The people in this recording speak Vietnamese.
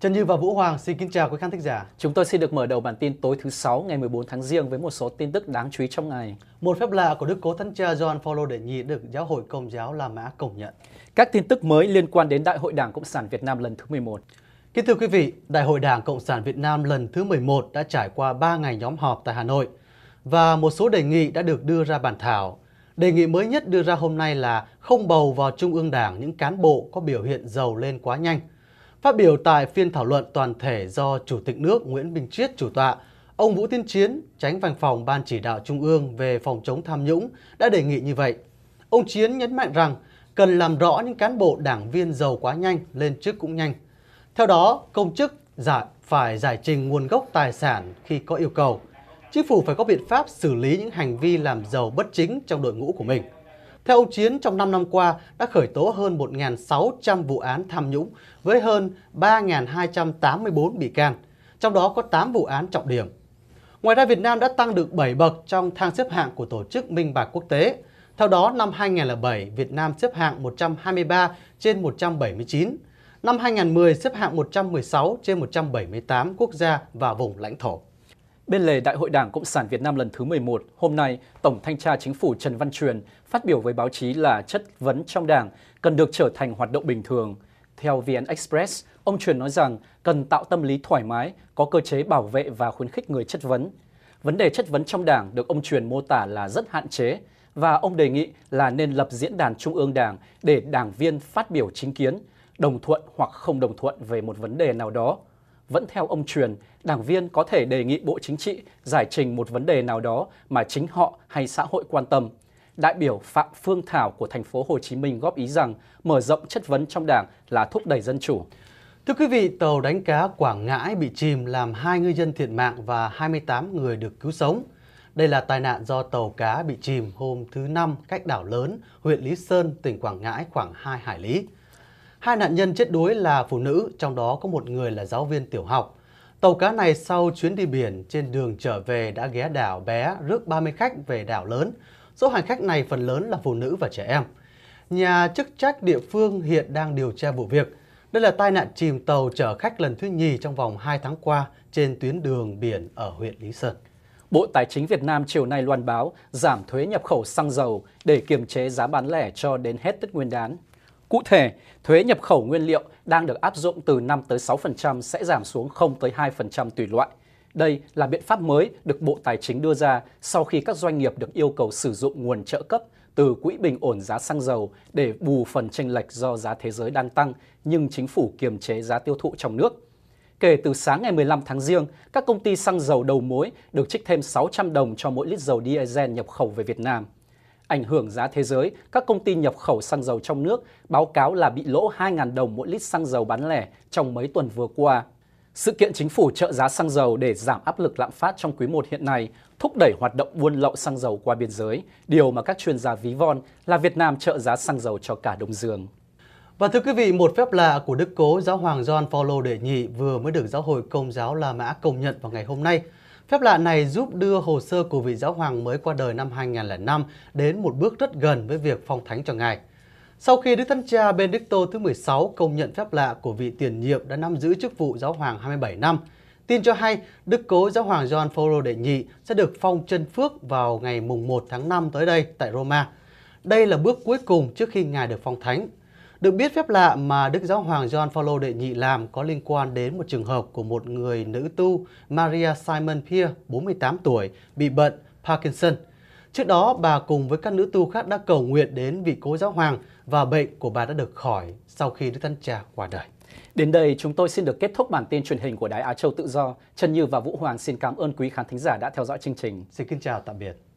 Trần Như và Vũ Hoàng xin kính chào quý khán thính giả. Chúng tôi xin được mở đầu bản tin tối thứ sáu ngày 14 tháng Giêng với một số tin tức đáng chú ý trong ngày. Một phép lạ của Đức Cố Thánh Cha John Paul đệ nhị được Giáo hội Công giáo La Mã công nhận. Các tin tức mới liên quan đến Đại hội Đảng Cộng sản Việt Nam lần thứ 11. Kính thưa quý vị, Đại hội Đảng Cộng sản Việt Nam lần thứ 11 đã trải qua 3 ngày nhóm họp tại Hà Nội và một số đề nghị đã được đưa ra bàn thảo. Đề nghị mới nhất đưa ra hôm nay là không bầu vào Trung ương Đảng những cán bộ có biểu hiện giàu lên quá nhanh – Phát biểu tại phiên thảo luận toàn thể do Chủ tịch nước Nguyễn Minh Chiết chủ tọa, ông Vũ Tiến Chiến, tránh văn phòng Ban chỉ đạo Trung ương về phòng chống tham nhũng đã đề nghị như vậy. Ông Chiến nhấn mạnh rằng cần làm rõ những cán bộ đảng viên giàu quá nhanh lên chức cũng nhanh. Theo đó, công chức giải phải giải trình nguồn gốc tài sản khi có yêu cầu. Chính phủ phải có biện pháp xử lý những hành vi làm giàu bất chính trong đội ngũ của mình. Theo ông Chiến, trong 5 năm qua đã khởi tố hơn 1.600 vụ án tham nhũng với hơn 3.284 bị can, trong đó có 8 vụ án trọng điểm. Ngoài ra, Việt Nam đã tăng được 7 bậc trong thang xếp hạng của Tổ chức Minh Bạch Quốc tế. Theo đó, năm 2007, Việt Nam xếp hạng 123 trên 179. Năm 2010 xếp hạng 116 trên 178 quốc gia và vùng lãnh thổ. Bên lề Đại hội Đảng Cộng sản Việt Nam lần thứ 11, hôm nay, Tổng Thanh tra Chính phủ Trần Văn Truyền phát biểu với báo chí là chất vấn trong Đảng cần được trở thành hoạt động bình thường. Theo VN Express, ông Truyền nói rằng cần tạo tâm lý thoải mái, có cơ chế bảo vệ và khuyến khích người chất vấn. Vấn đề chất vấn trong Đảng được ông Truyền mô tả là rất hạn chế và ông đề nghị là nên lập diễn đàn trung ương Đảng để đảng viên phát biểu chính kiến, đồng thuận hoặc không đồng thuận về một vấn đề nào đó vẫn theo ông truyền, đảng viên có thể đề nghị Bộ Chính trị giải trình một vấn đề nào đó mà chính họ hay xã hội quan tâm. Đại biểu Phạm Phương Thảo của thành phố Hồ Chí Minh góp ý rằng mở rộng chất vấn trong đảng là thúc đẩy dân chủ. Thưa quý vị, tàu đánh cá Quảng Ngãi bị chìm làm hai ngư dân thiệt mạng và 28 người được cứu sống. Đây là tai nạn do tàu cá bị chìm hôm thứ Năm cách đảo lớn, huyện Lý Sơn, tỉnh Quảng Ngãi khoảng 2 hải lý. Hai nạn nhân chết đuối là phụ nữ, trong đó có một người là giáo viên tiểu học. Tàu cá này sau chuyến đi biển trên đường trở về đã ghé đảo bé rước 30 khách về đảo lớn. Số hành khách này phần lớn là phụ nữ và trẻ em. Nhà chức trách địa phương hiện đang điều tra vụ việc. Đây là tai nạn chìm tàu chở khách lần thứ nhì trong vòng 2 tháng qua trên tuyến đường biển ở huyện Lý Sơn. Bộ Tài chính Việt Nam chiều nay loan báo giảm thuế nhập khẩu xăng dầu để kiềm chế giá bán lẻ cho đến hết Tết Nguyên đán. Cụ thể, thuế nhập khẩu nguyên liệu đang được áp dụng từ 5 tới 6% sẽ giảm xuống 0 tới 2% tùy loại. Đây là biện pháp mới được Bộ Tài chính đưa ra sau khi các doanh nghiệp được yêu cầu sử dụng nguồn trợ cấp từ quỹ bình ổn giá xăng dầu để bù phần chênh lệch do giá thế giới đang tăng nhưng chính phủ kiềm chế giá tiêu thụ trong nước. Kể từ sáng ngày 15 tháng Giêng, các công ty xăng dầu đầu mối được trích thêm 600 đồng cho mỗi lít dầu diesel nhập khẩu về Việt Nam ảnh hưởng giá thế giới, các công ty nhập khẩu xăng dầu trong nước báo cáo là bị lỗ 2.000 đồng mỗi lít xăng dầu bán lẻ trong mấy tuần vừa qua. Sự kiện chính phủ trợ giá xăng dầu để giảm áp lực lạm phát trong quý 1 hiện nay thúc đẩy hoạt động buôn lậu xăng dầu qua biên giới, điều mà các chuyên gia ví von là Việt Nam trợ giá xăng dầu cho cả Đông Dương. Và thưa quý vị, một phép lạ của Đức Cố Giáo hoàng John Paulo đệ nhị vừa mới được Giáo hội Công giáo La Mã công nhận vào ngày hôm nay – Phép lạ này giúp đưa hồ sơ của vị giáo hoàng mới qua đời năm 2005 đến một bước rất gần với việc phong thánh cho ngài. Sau khi Đức Thánh Cha Benedicto thứ 16 công nhận phép lạ của vị tiền nhiệm đã nắm giữ chức vụ giáo hoàng 27 năm, tin cho hay Đức Cố Giáo hoàng John Paul đệ nhị sẽ được phong chân phước vào ngày mùng 1 tháng 5 tới đây tại Roma. Đây là bước cuối cùng trước khi ngài được phong thánh. Được biết phép lạ mà Đức Giáo Hoàng John Paul đệ nhị làm có liên quan đến một trường hợp của một người nữ tu Maria Simon Pierre, 48 tuổi, bị bệnh Parkinson. Trước đó, bà cùng với các nữ tu khác đã cầu nguyện đến vị cố giáo hoàng và bệnh của bà đã được khỏi sau khi Đức Thánh Cha qua đời. Đến đây, chúng tôi xin được kết thúc bản tin truyền hình của Đài Á Châu Tự Do. Trần Như và Vũ Hoàng xin cảm ơn quý khán thính giả đã theo dõi chương trình. Xin kính chào tạm biệt.